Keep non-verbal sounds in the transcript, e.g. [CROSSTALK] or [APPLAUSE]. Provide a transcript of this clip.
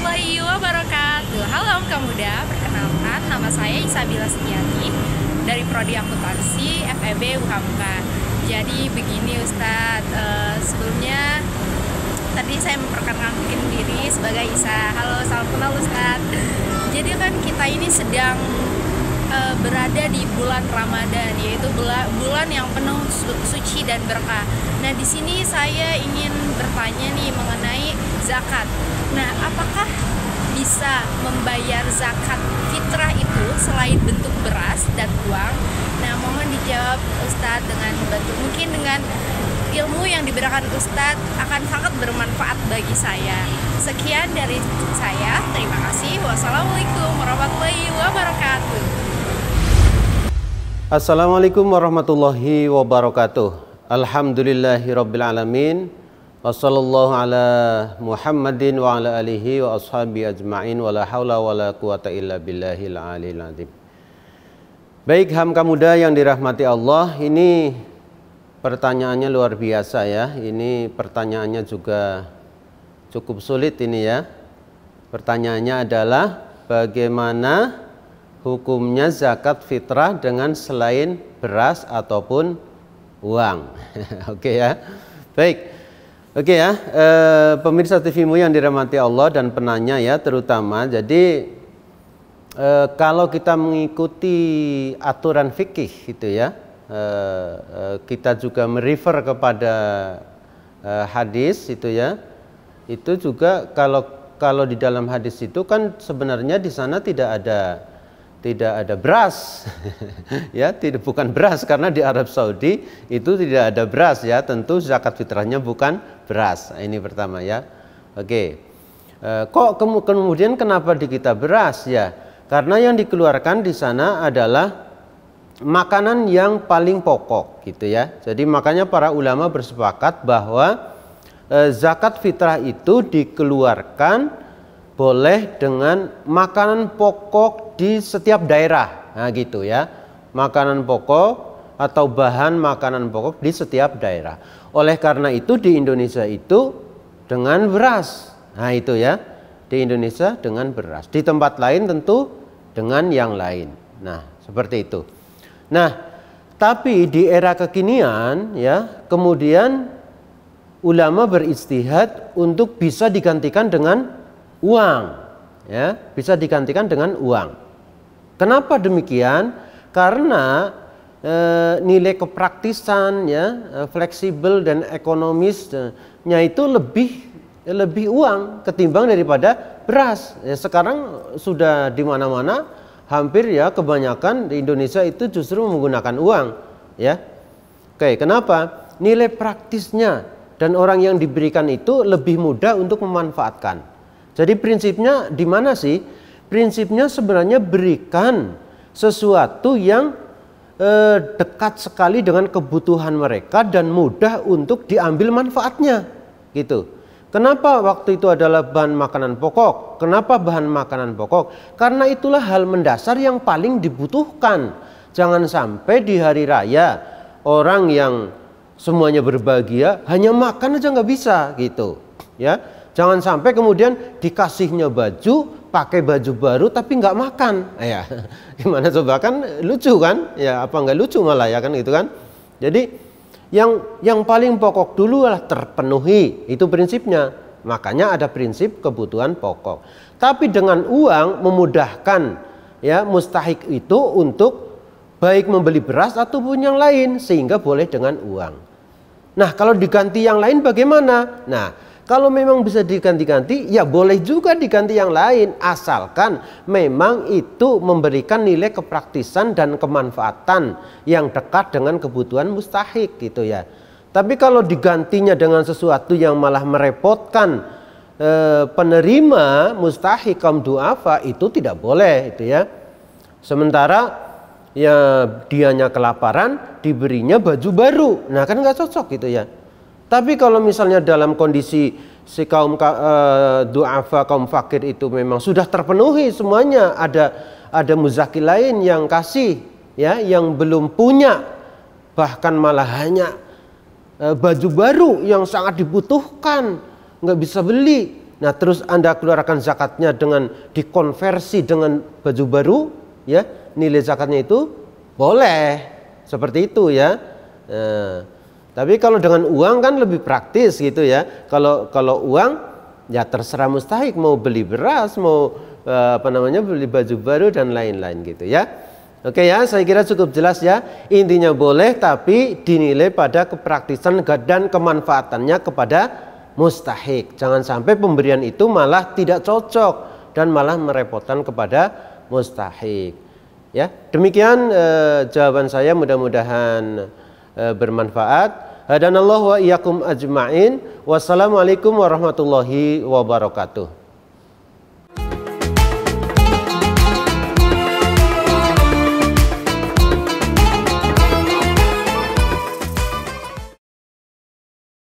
warahmatullahi wabarakatuh Halo om Kamuda, perkenalkan nama saya Isabila Setiati Dari Prodi Akuntansi FEB UKMK Jadi begini Ustadz, uh, sebelumnya tadi saya memperkenalkan diri sebagai Isa Halo, salam kenal Ustadz Jadi kan kita ini sedang uh, berada di bulan Ramadan yaitu bulan yang penuh su suci dan berkah. Nah, di sini saya ingin bertanya nih mengenai zakat. Nah, apakah bisa membayar zakat fitrah itu selain bentuk beras dan uang? Nah, mohon dijawab Ustadz dengan bantu mungkin dengan ilmu yang diberikan Ustadz akan sangat bermanfaat bagi saya. Sekian dari saya, terima kasih. Assalamualaikum warahmatullahi wabarakatuh. Alhamdulillahirobbilalamin. Wassalamualaikum ala Muhammadin wa ala alihi wa ashabi ajma'in wa la hawla wa la quwata illa billahil alil azim. Baik hamka muda yang dirahmati Allah, ini pertanyaannya luar biasa ya. Ini pertanyaannya juga cukup sulit ini ya. Pertanyaannya adalah bagaimana hukumnya zakat fitrah dengan selain beras ataupun uang. [LAUGHS] Oke ya. Baik. Oke ya, e, pemirsa TVMU yang dirahmati Allah dan penanya ya terutama. Jadi e, kalau kita mengikuti aturan fikih itu ya, e, e, kita juga merefer kepada e, hadis itu ya. Itu juga kalau kalau di dalam hadis itu kan sebenarnya di sana tidak ada tidak ada beras [LAUGHS] ya tidak bukan beras karena di Arab Saudi itu tidak ada beras ya tentu zakat fitrahnya bukan beras nah, ini pertama ya oke eh, kok kemudian kenapa di kita beras ya karena yang dikeluarkan di sana adalah makanan yang paling pokok gitu ya jadi makanya para ulama bersepakat bahwa eh, zakat fitrah itu dikeluarkan boleh dengan makanan pokok di setiap daerah. Nah, gitu ya. Makanan pokok atau bahan makanan pokok di setiap daerah. Oleh karena itu di Indonesia itu dengan beras. Nah, itu ya. Di Indonesia dengan beras. Di tempat lain tentu dengan yang lain. Nah, seperti itu. Nah, tapi di era kekinian ya, kemudian ulama beristihad untuk bisa digantikan dengan uang ya bisa digantikan dengan uang kenapa demikian karena e, nilai kepraktisan ya e, fleksibel dan ekonomisnya itu lebih lebih uang ketimbang daripada beras ya, sekarang sudah di mana-mana hampir ya kebanyakan di Indonesia itu justru menggunakan uang ya oke kenapa nilai praktisnya dan orang yang diberikan itu lebih mudah untuk memanfaatkan jadi prinsipnya di mana sih? Prinsipnya sebenarnya berikan sesuatu yang eh, dekat sekali dengan kebutuhan mereka dan mudah untuk diambil manfaatnya, gitu. Kenapa waktu itu adalah bahan makanan pokok? Kenapa bahan makanan pokok? Karena itulah hal mendasar yang paling dibutuhkan. Jangan sampai di hari raya orang yang semuanya berbahagia hanya makan aja nggak bisa gitu, ya. Jangan sampai kemudian dikasihnya baju, pakai baju baru tapi nggak makan. Ah, ya, [LAUGHS] gimana coba kan lucu kan? Ya apa nggak lucu malah ya kan gitu kan? Jadi yang yang paling pokok dulu adalah terpenuhi itu prinsipnya. Makanya ada prinsip kebutuhan pokok. Tapi dengan uang memudahkan ya mustahik itu untuk baik membeli beras ataupun yang lain sehingga boleh dengan uang. Nah, kalau diganti yang lain bagaimana? Nah, kalau memang bisa diganti-ganti, ya boleh juga diganti yang lain. Asalkan memang itu memberikan nilai kepraktisan dan kemanfaatan yang dekat dengan kebutuhan mustahik gitu ya. Tapi kalau digantinya dengan sesuatu yang malah merepotkan e, penerima mustahik kaum duafa itu tidak boleh itu ya. Sementara ya dianya kelaparan diberinya baju baru. Nah kan nggak cocok gitu ya. Tapi kalau misalnya dalam kondisi si kaum uh, duafa kaum fakir itu memang sudah terpenuhi semuanya, ada ada muzaki lain yang kasih ya, yang belum punya bahkan malah hanya uh, baju baru yang sangat dibutuhkan, nggak bisa beli. Nah, terus Anda keluarkan zakatnya dengan dikonversi dengan baju baru ya, nilai zakatnya itu boleh seperti itu ya. Nah, tapi kalau dengan uang kan lebih praktis gitu ya. Kalau kalau uang ya terserah mustahik mau beli beras, mau eh, apa namanya beli baju baru dan lain-lain gitu ya. Oke ya, saya kira cukup jelas ya. Intinya boleh tapi dinilai pada kepraktisan dan kemanfaatannya kepada mustahik. Jangan sampai pemberian itu malah tidak cocok dan malah merepotkan kepada mustahik. Ya, demikian eh, jawaban saya mudah-mudahan Eh, bermanfaat. Dan Allah wa iyyakum ajma'in. Wassalamualaikum warahmatullahi wabarakatuh.